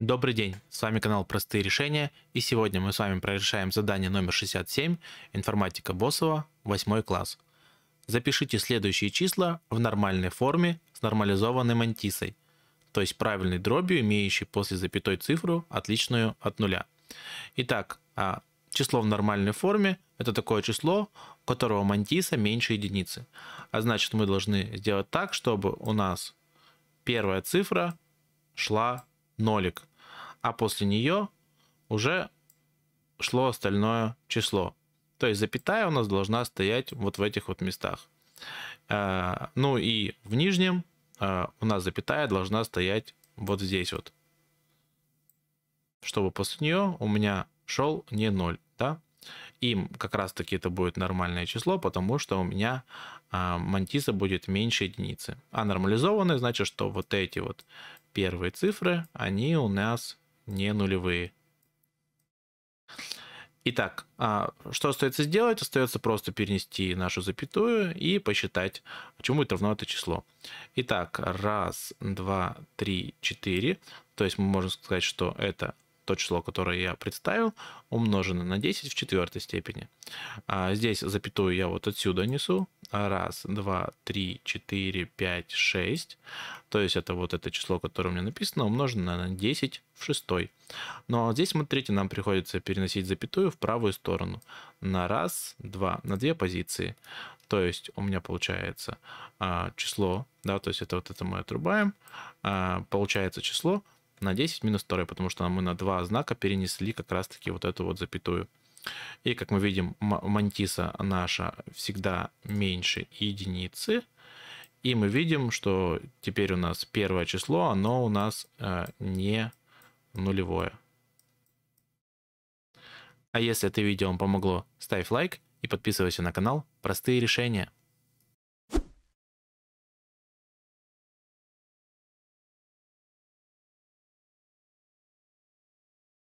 Добрый день, с вами канал Простые решения, и сегодня мы с вами прорешаем задание номер 67, информатика Босова, 8 класс. Запишите следующие числа в нормальной форме с нормализованной мантисой, то есть правильной дробью, имеющей после запятой цифру, отличную от нуля. Итак, а, число в нормальной форме – это такое число, у которого мантиса меньше единицы. А значит, мы должны сделать так, чтобы у нас первая цифра шла нолик а после нее уже шло остальное число. То есть запятая у нас должна стоять вот в этих вот местах. А, ну и в нижнем а, у нас запятая должна стоять вот здесь вот. Чтобы после нее у меня шел не 0, да? Им как раз таки это будет нормальное число, потому что у меня а, мантиса будет меньше единицы. А нормализованное значит, что вот эти вот первые цифры, они у нас не нулевые. Итак, а, что остается сделать? Остается просто перенести нашу запятую и посчитать, чему будет равно это число. Итак, раз, два, три, четыре. То есть мы можем сказать, что это то число, которое я представил, умножено на 10 в четвертой степени. А, здесь запятую я вот отсюда несу. Раз, два, три, четыре, пять, шесть. То есть это вот это число, которое у меня написано, умножено на 10 в шестой. Но ну, а здесь, смотрите, нам приходится переносить запятую в правую сторону. На раз, два, на две позиции. То есть у меня получается а, число, да, то есть это вот это мы отрубаем, получается число на 10 минус 2, потому что мы на два знака перенесли как раз-таки вот эту вот запятую. И, как мы видим, мантиса наша всегда меньше единицы. И мы видим, что теперь у нас первое число, оно у нас э, не нулевое. А если это видео вам помогло, ставь лайк и подписывайся на канал «Простые решения».